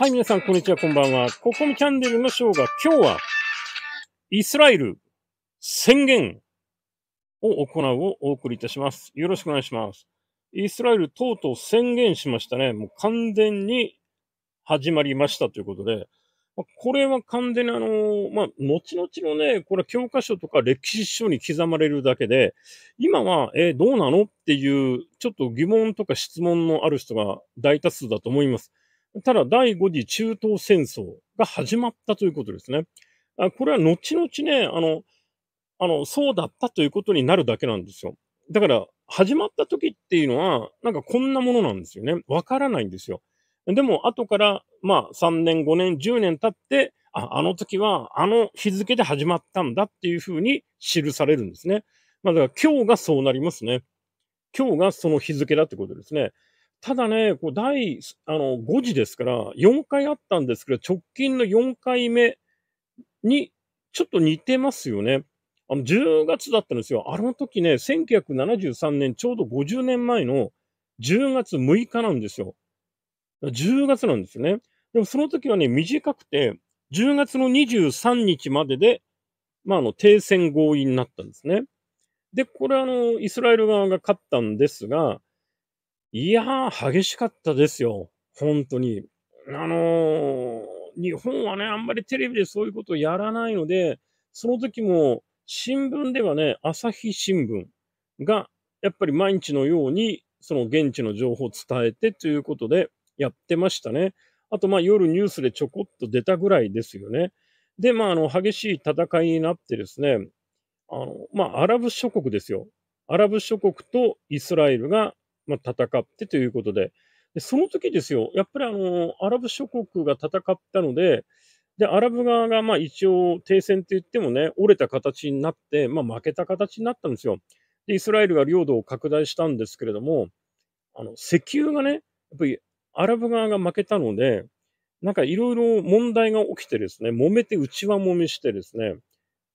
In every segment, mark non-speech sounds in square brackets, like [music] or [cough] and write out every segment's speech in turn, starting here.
はい、皆さん、こんにちは、こんばんは。ここミチャンネルのショーが今日は、イスラエル宣言を行うをお送りいたします。よろしくお願いします。イスラエルとうとう宣言しましたね。もう完全に始まりましたということで、これは完全にあの、まあ、後々のね、これは教科書とか歴史書に刻まれるだけで、今は、えどうなのっていう、ちょっと疑問とか質問のある人が大多数だと思います。ただ第5次中東戦争が始まったということですね。あこれは後々ね、あの、あの、そうだったということになるだけなんですよ。だから、始まった時っていうのは、なんかこんなものなんですよね。わからないんですよ。でも、後から、まあ、3年、5年、10年経って、あ、あの時は、あの日付で始まったんだっていうふうに記されるんですね。まあ、だから今日がそうなりますね。今日がその日付だってことですね。ただね、こう第あの5次ですから、4回あったんですけど、直近の4回目にちょっと似てますよね。あの10月だったんですよ。あの時ね、1973年、ちょうど50年前の10月6日なんですよ。10月なんですよね。でもその時はね、短くて、10月の23日までで、まあ、あの、停戦合意になったんですね。で、これあの、イスラエル側が勝ったんですが、いやー、激しかったですよ。本当に。あのー、日本はね、あんまりテレビでそういうことをやらないので、その時も新聞ではね、朝日新聞がやっぱり毎日のようにその現地の情報を伝えてということでやってましたね。あとまあ夜ニュースでちょこっと出たぐらいですよね。で、まああの激しい戦いになってですね、あのまあアラブ諸国ですよ。アラブ諸国とイスラエルがまあ、戦ってということでで、その時ですよ、やっぱりあの、アラブ諸国が戦ったので、で、アラブ側がまあ一応停戦って言ってもね、折れた形になって、まあ負けた形になったんですよ。で、イスラエルが領土を拡大したんですけれども、あの、石油がね、やっぱりアラブ側が負けたので、なんかいろいろ問題が起きてですね、揉めて内輪揉めしてですね、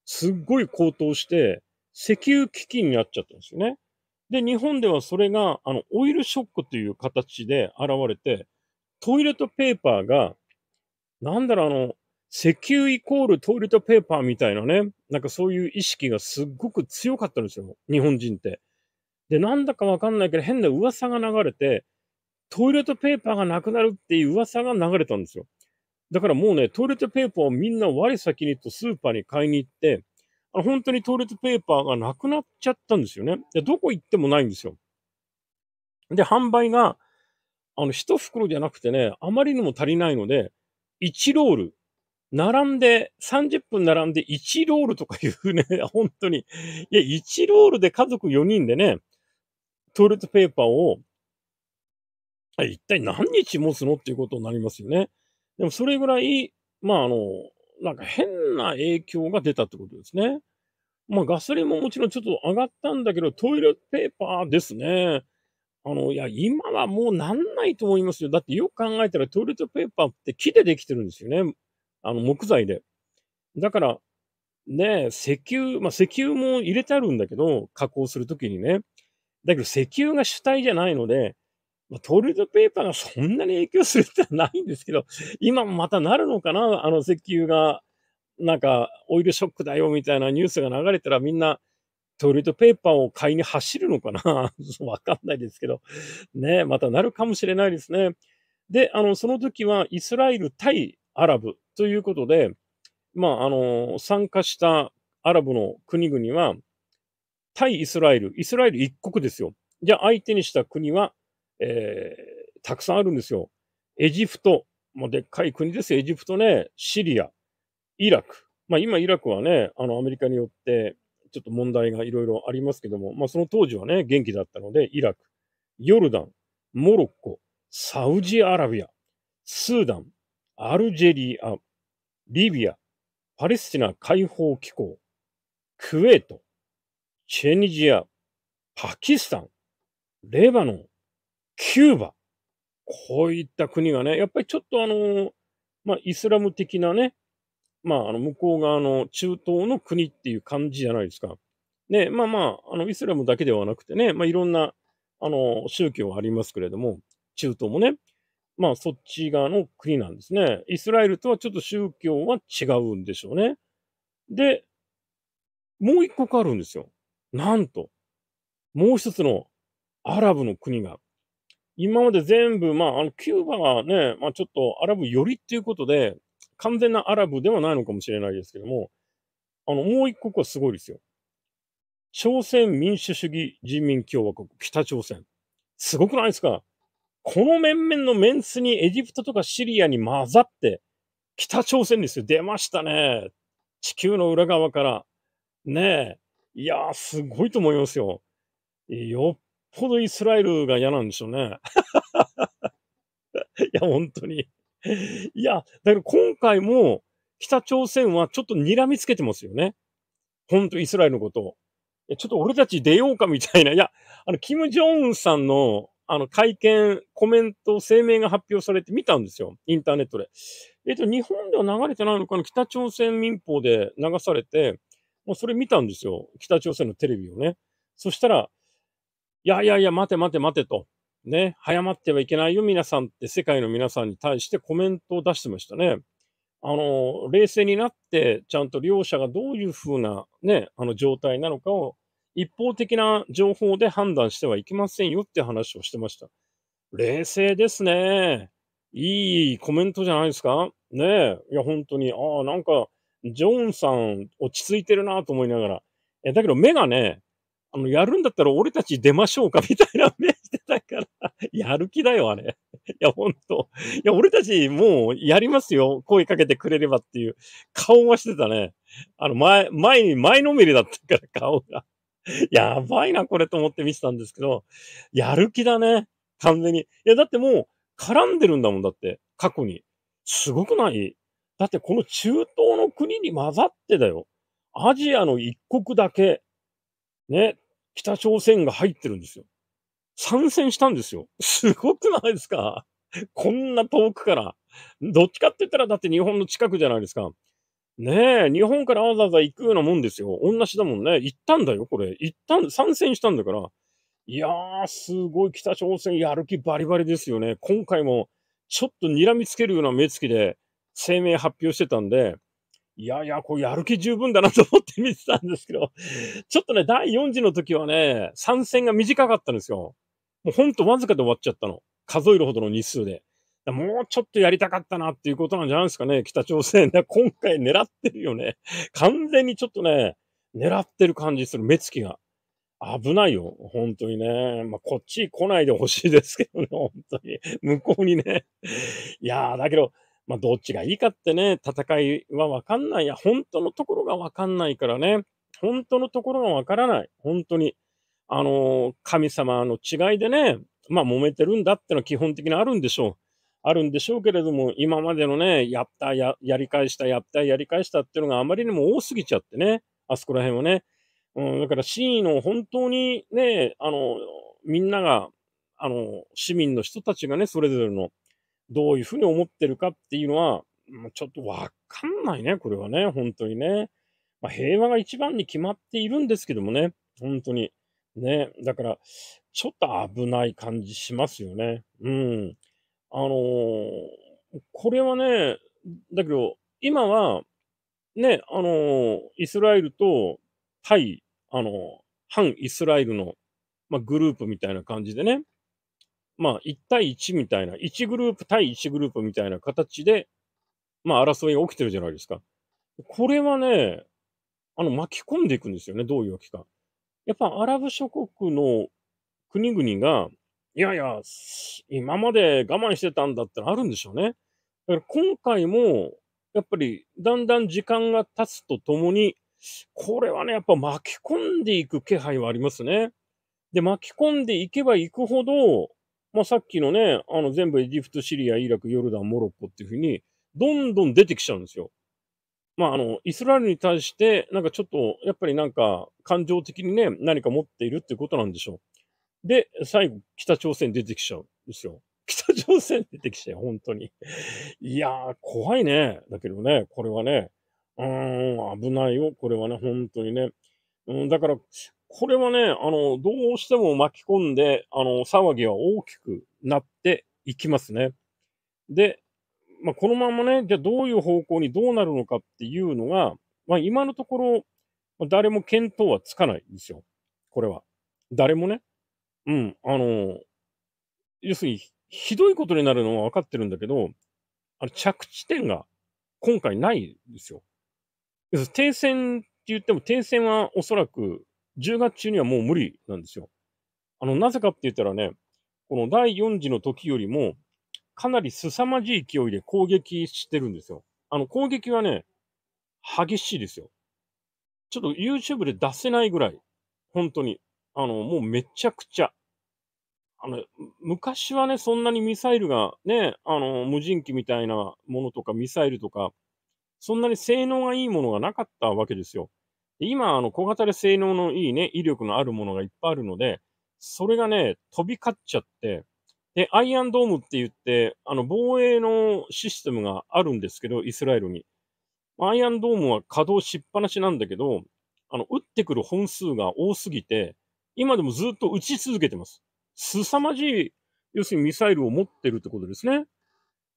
すっごい高騰して、石油危機になっちゃったんですよね。で、日本ではそれが、あの、オイルショックという形で現れて、トイレットペーパーが、なんだろう、あの、石油イコールトイレットペーパーみたいなね、なんかそういう意識がすっごく強かったんですよ、日本人って。で、なんだかわかんないけど、変な噂が流れて、トイレットペーパーがなくなるっていう噂が流れたんですよ。だからもうね、トイレットペーパーをみんな我先にとスーパーに買いに行って、あの本当にトイレットペーパーがなくなっちゃったんですよね。で、どこ行ってもないんですよ。で、販売が、あの、一袋じゃなくてね、あまりにも足りないので、1ロール。並んで、30分並んで1ロールとかいうね、[laughs] 本当に。いや、1ロールで家族4人でね、トイレットペーパーを、一体何日持つのっていうことになりますよね。でもそれぐらい、まああの、なんか変な影響が出たってことですね。まあ、ガソリンももちろんちょっと上がったんだけど、トイレットペーパーですね。あの、いや、今はもうなんないと思いますよ。だってよく考えたらトイレットペーパーって木でできてるんですよね。あの、木材で。だから、ね、石油、まあ、石油も入れてあるんだけど、加工するときにね。だけど石油が主体じゃないので、まあ、トイレットペーパーがそんなに影響するってはないんですけど、今もまたなるのかなあの石油が、なんか、オイルショックだよみたいなニュースが流れたらみんな、トイレットペーパーを買いに走るのかな [laughs] わかんないですけど。ね、またなるかもしれないですね。で、あの、その時はイスラエル対アラブということで、まあ、あの、参加したアラブの国々は、対イスラエル、イスラエル一国ですよ。じゃあ相手にした国はえー、たくさんあるんですよ。エジプト、もうでっかい国ですエジプトね、シリア、イラク。まあ今イラクはね、あのアメリカによってちょっと問題がいろいろありますけども、まあその当時はね、元気だったので、イラク、ヨルダン、モロッコ、サウジアラビア、スーダン、アルジェリア、リビア、パレスチナ解放機構、クウェート、チェニジア、パキスタン、レバノン、キューバ。こういった国がね、やっぱりちょっとあの、まあ、イスラム的なね、まあ、あの、向こう側の中東の国っていう感じじゃないですか。で、まあまあ、あの、イスラムだけではなくてね、まあ、いろんな、あの、宗教ありますけれども、中東もね、まあ、そっち側の国なんですね。イスラエルとはちょっと宗教は違うんでしょうね。で、もう一国あるんですよ。なんと、もう一つのアラブの国が今まで全部、まあ、あの、キューバがね、まあ、ちょっとアラブ寄りっていうことで、完全なアラブではないのかもしれないですけども、あの、もう一国はすごいですよ。朝鮮民主主義人民共和国、北朝鮮。すごくないですかこの面々のメンツにエジプトとかシリアに混ざって、北朝鮮ですよ。出ましたね。地球の裏側から。ねえ。いやー、すごいと思いますよ。よっほどイスラエルが嫌なんでしょうね。[laughs] いや、本当に。いや、だけど今回も北朝鮮はちょっと睨みつけてますよね。ほんとイスラエルのことを。ちょっと俺たち出ようかみたいな。いや、あの、キム・ジョンウンさんの、あの、会見、コメント、声明が発表されて見たんですよ。インターネットで。えっと、日本では流れてないのかな北朝鮮民放で流されて、もうそれ見たんですよ。北朝鮮のテレビをね。そしたら、いやいやいや、待て待て待てと。ね、早まってはいけないよ、皆さんって世界の皆さんに対してコメントを出してましたね。あの、冷静になって、ちゃんと両者がどういうふうなね、あの状態なのかを一方的な情報で判断してはいけませんよって話をしてました。冷静ですね。いいコメントじゃないですかねえ。いや、本当に、ああ、なんか、ジョーンさん落ち着いてるなと思いながら。え、だけど目がね、あの、やるんだったら俺たち出ましょうか [laughs] みたいな目してたから、やる気だよ、あれ。いや、ほんと。いや、俺たちもうやりますよ。声かけてくれればっていう顔はしてたね。あの、前、前に、前のめりだったから、顔が。やばいな、これと思って見てたんですけど、やる気だね。完全に。いや、だってもう、絡んでるんだもんだって、過去に。すごくないだってこの中東の国に混ざってだよ。アジアの一国だけ、ね、北朝鮮が入ってるんですよ。参戦したんですよ。すごくないですかこんな遠くから。どっちかって言ったらだって日本の近くじゃないですか。ねえ、日本からわざわざ行くようなもんですよ。同じだもんね。行ったんだよ、これ。行ったん、参戦したんだから。いやー、すごい北朝鮮やる気バリバリですよね。今回もちょっと睨みつけるような目つきで声明発表してたんで、いやいや、こうやる気十分だなと思って見てたんですけど、ちょっとね、第4次の時はね、参戦が短かったんですよ。もうほんとわずかで終わっちゃったの。数えるほどの日数で。もうちょっとやりたかったなっていうことなんじゃないですかね、北朝鮮。今回狙ってるよね。完全にちょっとね、狙ってる感じする、目つきが。危ないよ。本当にね。まあ、こっち来ないでほしいですけどね、本当に。向こうにね。いやー、だけど、まあ、どっちがいいかってね、戦いはわかんない。いや、本当のところがわかんないからね。本当のところがわからない。本当に。あの、神様の違いでね、まあ、揉めてるんだってのは基本的にあるんでしょう。あるんでしょうけれども、今までのね、やったや、やり返した、やった、やり返したっていうのがあまりにも多すぎちゃってね、あそこら辺はね。うん、だから真意の本当にね、あの、みんなが、あの、市民の人たちがね、それぞれのどういうふうに思ってるかっていうのは、ちょっとわかんないね、これはね、本当にね。まあ、平和が一番に決まっているんですけどもね、本当に。ね、だから、ちょっと危ない感じしますよね。うん。あのー、これはね、だけど、今は、ね、あのー、イスラエルと対、あのー、反イスラエルの、まあ、グループみたいな感じでね、まあ、1対1みたいな、1グループ対1グループみたいな形で、まあ、争いが起きてるじゃないですか。これはね、あの、巻き込んでいくんですよね、どういうわけか。やっぱアラブ諸国の国々が、いやいや、今まで我慢してたんだってあるんでしょうね。だから今回も、やっぱりだんだん時間が経つとともに、これはね、やっぱ巻き込んでいく気配はありますね。で、巻き込んでいけばいくほど、まあ、さっきのね、あの全部エジプト、シリア、イラク、ヨルダン、モロッコっていうふうに、どんどん出てきちゃうんですよ。まあ、あの、イスラエルに対して、なんかちょっと、やっぱりなんか、感情的にね、何か持っているっていうことなんでしょう。で、最後、北朝鮮出てきちゃうんですよ。北朝鮮出てきちゃう、本当に。いやー、怖いね。だけどね、これはね、うーん、危ないよ、これはね、本当にね。うん、だから、これはね、あの、どうしても巻き込んで、あの、騒ぎは大きくなっていきますね。で、まあ、このままね、じゃあどういう方向にどうなるのかっていうのが、まあ、今のところ、誰も見当はつかないんですよ。これは。誰もね。うん、あの、要するに、ひどいことになるのはわかってるんだけど、あの着地点が今回ないんですよ。要するに停戦って言っても、停戦はおそらく10月中にはもう無理なんですよ。あの、なぜかって言ったらね、この第4次の時よりも、かなり凄まじい勢いで攻撃してるんですよ。あの、攻撃はね、激しいですよ。ちょっと YouTube で出せないぐらい、本当に。あの、もうめちゃくちゃ。あの、昔はね、そんなにミサイルがね、あの、無人機みたいなものとかミサイルとかそんなに性能がいいものがなかったわけですよ。今、あの、小型で性能のいいね、威力のあるものがいっぱいあるので、それがね、飛び交っちゃって、で、アイアンドームって言って、あの、防衛のシステムがあるんですけど、イスラエルに。アイアンドームは稼働しっぱなしなんだけど、あの、撃ってくる本数が多すぎて、今でもずっと撃ち続けてます。凄まじい、要するにミサイルを持ってるってことですね。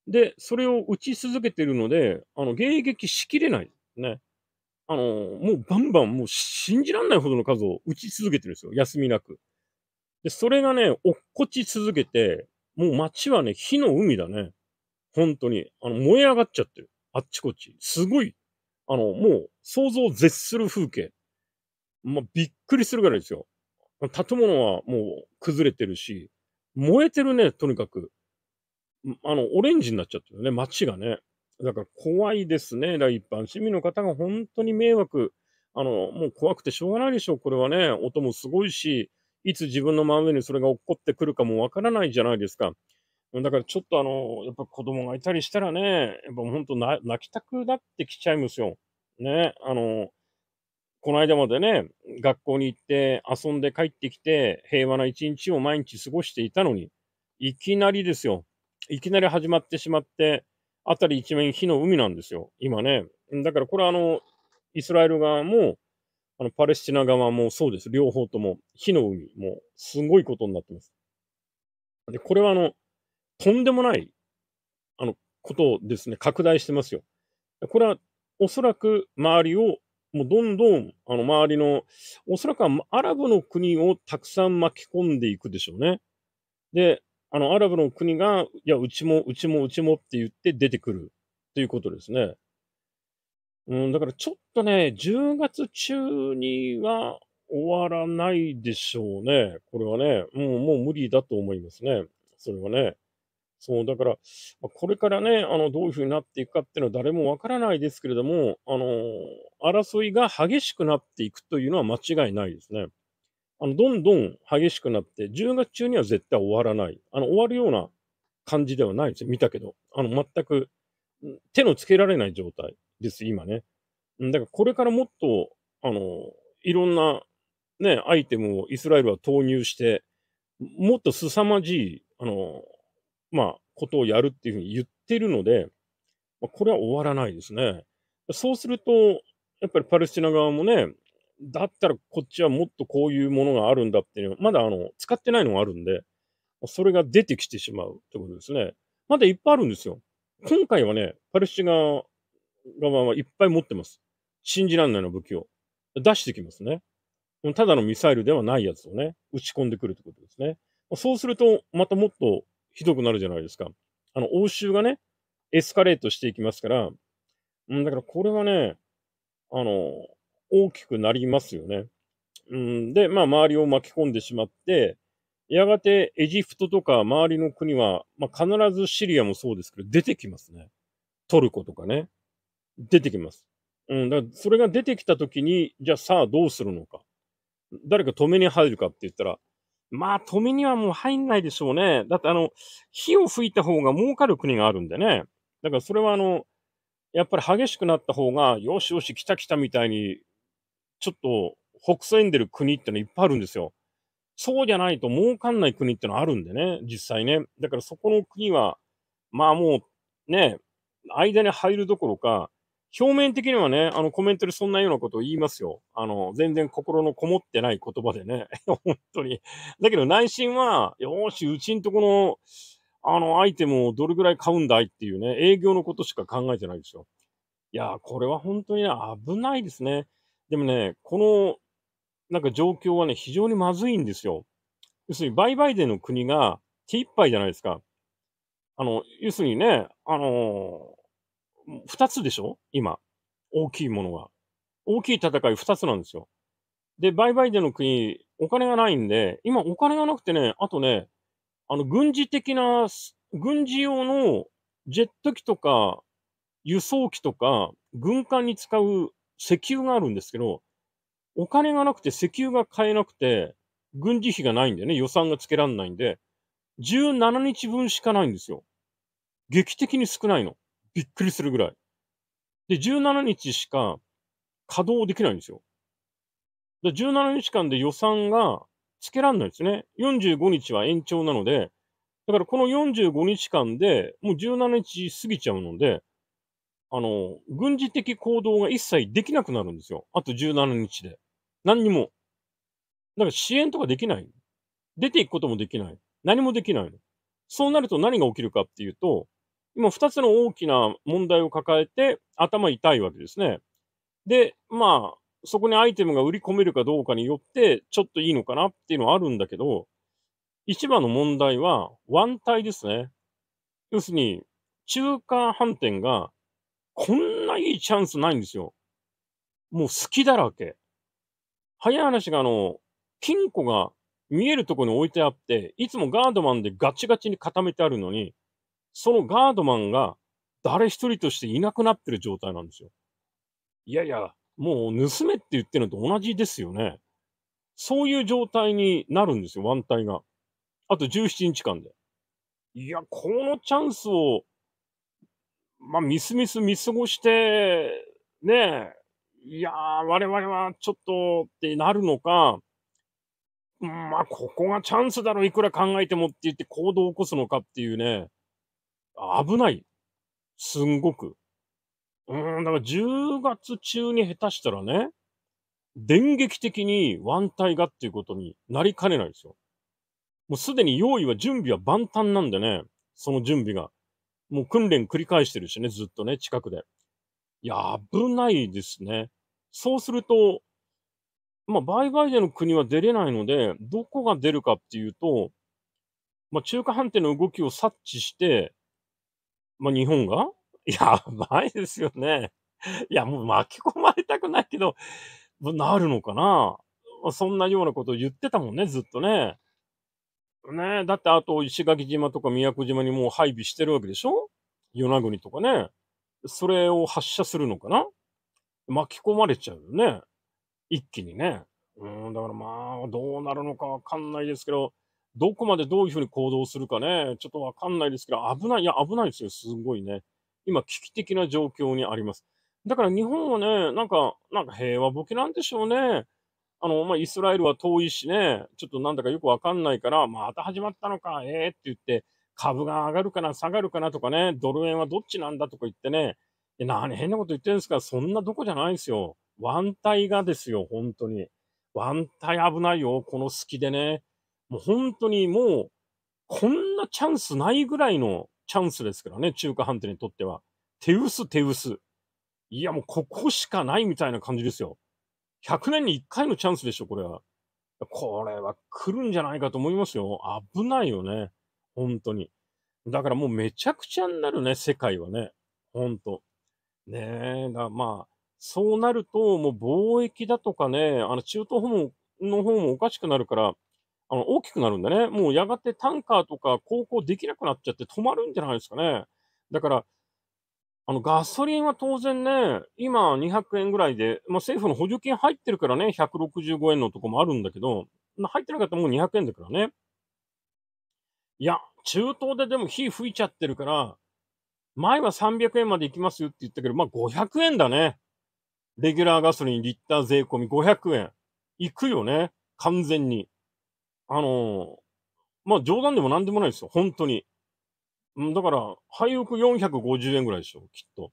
で、それを打ち続けてるので、あの、迎撃しきれない。ね。あの、もうバンバン、もう信じらんないほどの数を打ち続けてるんですよ。休みなく。で、それがね、落っこち続けて、もう街はね、火の海だね。本当に。あの、燃え上がっちゃってる。あっちこっち。すごい。あの、もう想像を絶する風景。まあ、びっくりするぐらいですよ。建物はもう崩れてるし、燃えてるね、とにかく。あの、オレンジになっちゃってるね、街がね。だから怖いですね。だ一般市民の方が本当に迷惑。あの、もう怖くてしょうがないでしょう。これはね、音もすごいし、いつ自分の真上にそれが起こってくるかもわからないじゃないですか。だからちょっとあの、やっぱ子供がいたりしたらね、やっぱ本当泣きたくなってきちゃいますよ。ね、あの、この間までね、学校に行って遊んで帰ってきて、平和な一日を毎日過ごしていたのに、いきなりですよ。いきなり始まってしまって、辺り一面火の海なんですよ、今ね。だからこれあの、イスラエル側も、あのパレスチナ側もそうです。両方とも火の海、もうすごいことになってます。で、これはあの、とんでもない、あの、ことをですね、拡大してますよ。これはおそらく周りを、もうどんどん、あの、周りの、おそらくはアラブの国をたくさん巻き込んでいくでしょうね。で、あの、アラブの国が、いや、うちも、うちも、うちもって言って出てくるということですね。うん、だからちょっとね、10月中には終わらないでしょうね。これはね、もう、もう無理だと思いますね。それはね。そう、だから、これからね、あの、どういうふうになっていくかっていうのは誰もわからないですけれども、あの、争いが激しくなっていくというのは間違いないですね。あの、どんどん激しくなって、10月中には絶対終わらない。あの、終わるような感じではないです。見たけど。あの、全く手のつけられない状態です、今ね。だからこれからもっと、あの、いろんなね、アイテムをイスラエルは投入して、もっと凄まじい、あの、まあ、ことをやるっていうふうに言ってるので、まあ、これは終わらないですね。そうすると、やっぱりパレスチナ側もね、だったらこっちはもっとこういうものがあるんだっていう、まだあの、使ってないのがあるんで、それが出てきてしまうってことですね。まだいっぱいあるんですよ。今回はね、パレスチナ側はいっぱい持ってます。信じらんないの武器を。出してきますね。ただのミサイルではないやつをね、打ち込んでくるってことですね。そうすると、またもっとひどくなるじゃないですか。あの、応酬がね、エスカレートしていきますから、うん、だからこれはね、あの、大きくなりますよね。うん、で、まあ、周りを巻き込んでしまって、やがてエジプトとか周りの国は、まあ、必ずシリアもそうですけど、出てきますね。トルコとかね。出てきます。うん、だからそれが出てきたときに、じゃあさあどうするのか。誰か止めに入るかって言ったら、まあ止めにはもう入んないでしょうね。だってあの、火を吹いた方が儲かる国があるんでね。だからそれはあの、やっぱり激しくなった方が、よしよし来た来たみたいにちょっと、北西んでる国ってのいっぱいあるんですよ。そうじゃないと儲かんない国ってのあるんでね、実際ね。だからそこの国は、まあもう、ね、間に入るどころか、表面的にはね、あのコメントでそんなようなことを言いますよ。あの、全然心のこもってない言葉でね。[laughs] 本当に。だけど内心は、よし、うちんとこの、あの、アイテムをどれぐらい買うんだいっていうね、営業のことしか考えてないですよ。いやー、これは本当に、ね、危ないですね。でもね、この、なんか状況はね、非常にまずいんですよ。要するに、売買での国が手一杯じゃないですか。あの、要するにね、あの二つでしょ今。大きいものが。大きい戦い二つなんですよ。で、売買での国、お金がないんで、今お金がなくてね、あとね、あの、軍事的な、軍事用のジェット機とか、輸送機とか、軍艦に使う石油があるんですけど、お金がなくて石油が買えなくて、軍事費がないんでね、予算がつけらんないんで、17日分しかないんですよ。劇的に少ないの。びっくりするぐらい。で、17日しか稼働できないんですよ。で17日間で予算がつけらんないんですね。45日は延長なので、だからこの45日間でもう17日過ぎちゃうので、あの、軍事的行動が一切できなくなるんですよ。あと17日で。何にも。だから支援とかできない。出ていくこともできない。何もできない。そうなると何が起きるかっていうと、今二つの大きな問題を抱えて頭痛いわけですね。で、まあ、そこにアイテムが売り込めるかどうかによって、ちょっといいのかなっていうのはあるんだけど、一番の問題は、ワン体ですね。要するに、中間反転がこんないいチャンスないんですよ。もう好きだらけ。早い話があの、金庫が見えるとこに置いてあって、いつもガードマンでガチガチに固めてあるのに、そのガードマンが誰一人としていなくなってる状態なんですよ。いやいや、もう盗めって言ってるのと同じですよね。そういう状態になるんですよ、ワンタイが。あと17日間で。いや、このチャンスをまあ、みすみす見過ごして、ねえ、いやー、我々はちょっとってなるのか、まあ、ここがチャンスだろ、いくら考えてもって言って行動を起こすのかっていうね、危ない。すんごく。うん、だから10月中に下手したらね、電撃的にワ体がっていうことになりかねないですよ。もうすでに用意は準備は万端なんでね、その準備が。もう訓練繰り返してるしね、ずっとね、近くで。いや、危ないですね。そうすると、まあ、売買での国は出れないので、どこが出るかっていうと、まあ、中華判定の動きを察知して、まあ、日本がやばいですよね。いや、もう巻き込まれたくないけど、なるのかなそんなようなことを言ってたもんね、ずっとね。ねだってあと石垣島とか宮古島にもう配備してるわけでしょ与那国とかね。それを発射するのかな巻き込まれちゃうよね。一気にね。うん、だからまあ、どうなるのかわかんないですけど、どこまでどういうふうに行動するかね、ちょっとわかんないですけど、危ない、いや、危ないですよ、すごいね。今、危機的な状況にあります。だから日本はね、なんか、なんか平和ボケなんでしょうね。あの、まあ、イスラエルは遠いしね、ちょっとなんだかよくわかんないから、また始まったのか、ええー、って言って、株が上がるかな、下がるかなとかね、ドル円はどっちなんだとか言ってね、え、何変なこと言ってるんですか、そんなどこじゃないですよ。ワンタイがですよ、本当に。ワンタイ危ないよ、この隙でね。もう本当にもう、こんなチャンスないぐらいのチャンスですからね、中華飯店にとっては。手薄手薄。いや、もうここしかないみたいな感じですよ。100年に1回のチャンスでしょ、これは。これは来るんじゃないかと思いますよ。危ないよね。本当に。だからもうめちゃくちゃになるね、世界はね。本当ねえ、だまあ、そうなると、もう貿易だとかね、あの中東方もの方もおかしくなるから、あの大きくなるんでね、もうやがてタンカーとか航行できなくなっちゃって止まるんじゃないですかね。だから、あの、ガソリンは当然ね、今200円ぐらいで、まあ、政府の補助金入ってるからね、165円のとこもあるんだけど、入ってなかったらもう200円だからね。いや、中東ででも火吹いちゃってるから、前は300円まで行きますよって言ったけど、まあ、500円だね。レギュラーガソリンリッター税込み500円。行くよね。完全に。あのー、まあ、冗談でも何でもないですよ。本当に。うん、だから、廃ク450円ぐらいでしょ、きっと。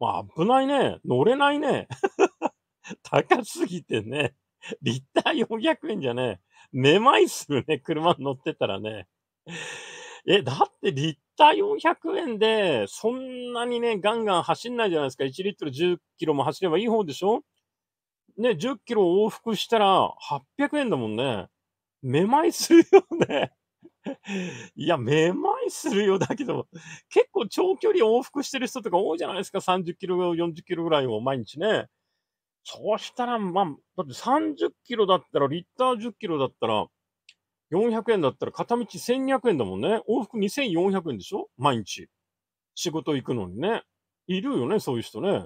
まあ、危ないね。乗れないね。[laughs] 高すぎてね。リッター400円じゃね。めまいするね。車に乗ってたらね。え、だってリッター400円で、そんなにね、ガンガン走んないじゃないですか。1リットル10キロも走ればいい方でしょね、10キロ往復したら800円だもんね。めまいするよね。[laughs] いや、めまいするよ。だけど、結構長距離往復してる人とか多いじゃないですか。30キロ、40キロぐらいを毎日ね。そうしたら、まあ、だって30キロだったら、リッター10キロだったら、400円だったら、片道1200円だもんね。往復2400円でしょ毎日。仕事行くのにね。いるよね、そういう人ね。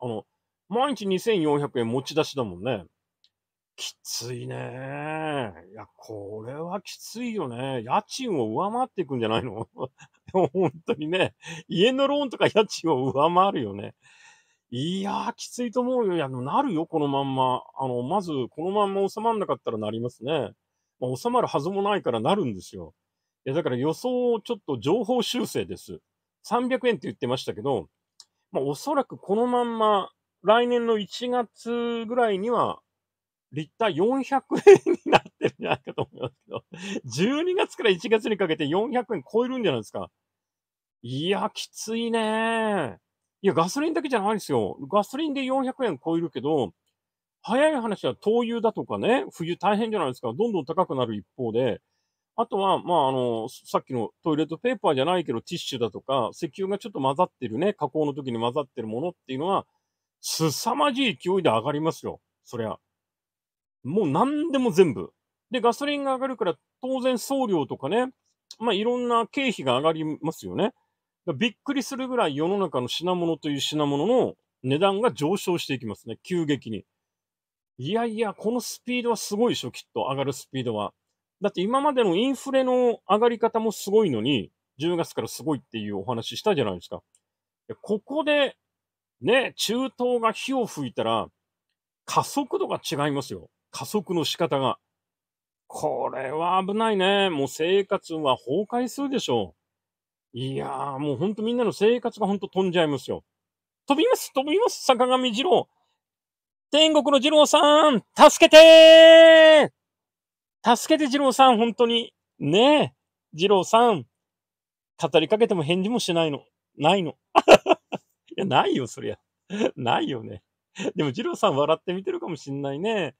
あの、毎日2400円持ち出しだもんね。きついね。いや、これはきついよね。家賃を上回っていくんじゃないの [laughs] 本当にね。家のローンとか家賃を上回るよね。いやー、きついと思うよ。いや、なるよ、このまんま。あの、まず、このまんま収まんなかったらなりますね。まあ、収まるはずもないからなるんですよ。いや、だから予想をちょっと情報修正です。300円って言ってましたけど、まあ、おそらくこのまんま、来年の1月ぐらいには立体400円になってるんじゃないかと思いますけど、12月から1月にかけて400円超えるんじゃないですか。いや、きついねいや、ガソリンだけじゃないですよ。ガソリンで400円超えるけど、早い話は灯油だとかね、冬大変じゃないですか。どんどん高くなる一方で、あとは、まあ、あの、さっきのトイレットペーパーじゃないけど、ティッシュだとか、石油がちょっと混ざってるね、加工の時に混ざってるものっていうのは、凄まじい勢いで上がりますよ。そりゃ。もう何でも全部。で、ガソリンが上がるから当然送料とかね、まあいろんな経費が上がりますよね。びっくりするぐらい世の中の品物という品物の値段が上昇していきますね。急激に。いやいや、このスピードはすごいでしょ、きっと。上がるスピードは。だって今までのインフレの上がり方もすごいのに、10月からすごいっていうお話したじゃないですか。ここで、ね、中東が火を吹いたら、加速度が違いますよ。加速の仕方が。これは危ないね。もう生活は崩壊するでしょう。いやー、もうほんとみんなの生活がほんと飛んじゃいますよ。飛びます飛びます坂上二郎天国の二郎さん助けてー助けて二郎さん本当にねえ二郎さん語りかけても返事もしないの。ないの。[laughs] いや、ないよ、そりゃ。ないよね。でも、二郎さん笑って見てるかもしんないね。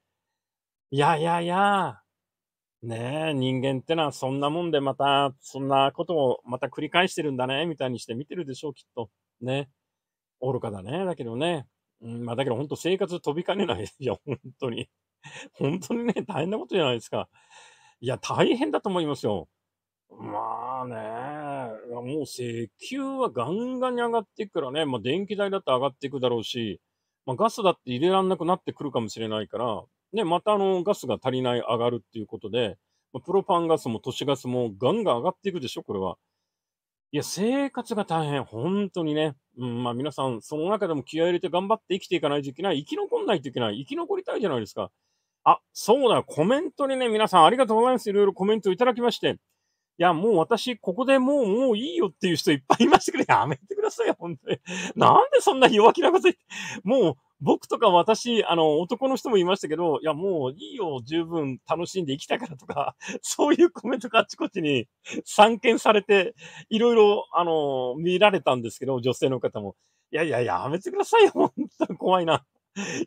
いやいやいや、ねえ、人間ってのはそんなもんでまた、そんなことをまた繰り返してるんだね、みたいにして見てるでしょう、きっと。ね。愚かだね。だけどね。うん、まあだけど本当生活飛びかねないですよ、本当に。本当にね、大変なことじゃないですか。いや、大変だと思いますよ。まあね、もう石油はガンガンに上がっていくからね、まあ電気代だって上がっていくだろうし、まあガスだって入れらんなくなってくるかもしれないから、ね、またあの、ガスが足りない上がるっていうことで、まあ、プロパンガスも都市ガスもガンガン上がっていくでしょ、これは。いや、生活が大変、本当にね。うん、まあ皆さん、その中でも気合入れて頑張って生きていかないといけない。生き残んないといけない。生き残りたいじゃないですか。あ、そうだ、コメントにね、皆さんありがとうございます。いろいろコメントいただきまして。いや、もう私、ここでもう、もういいよっていう人いっぱいいましたけど、やめてくださいよ、本当に。なんでそんな弱気なこと言って。もう、僕とか私、あの、男の人もいましたけど、いや、もういいよ、十分楽しんで生きたからとか、[laughs] そういうコメントがあちこちに散見されて、いろいろ、あの、見られたんですけど、女性の方も。いやいや、やめてくださいよ、本当に怖いな。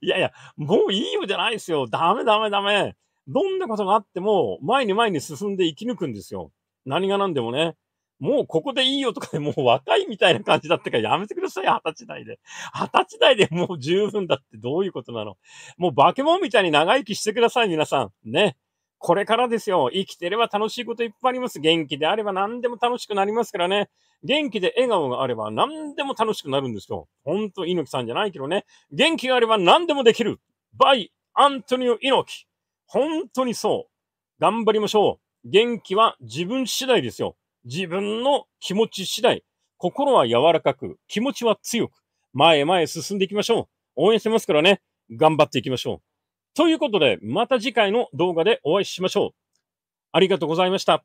いやいや、もういいよじゃないですよ。ダメダメダメ。どんなことがあっても、前に前に進んで生き抜くんですよ。何が何でもね。もうここでいいよとかでもう若いみたいな感じだったからやめてください、二十歳代で。二十歳代でもう十分だってどういうことなのもう化け物みたいに長生きしてください、皆さん。ね。これからですよ。生きてれば楽しいこといっぱいあります。元気であれば何でも楽しくなりますからね。元気で笑顔があれば何でも楽しくなるんですよ。ほんと、猪木さんじゃないけどね。元気があれば何でもできる。バイ、アントニオ猪木。本当にそう。頑張りましょう。元気は自分次第ですよ。自分の気持ち次第、心は柔らかく、気持ちは強く、前へ前へ進んでいきましょう。応援してますからね、頑張っていきましょう。ということで、また次回の動画でお会いしましょう。ありがとうございました。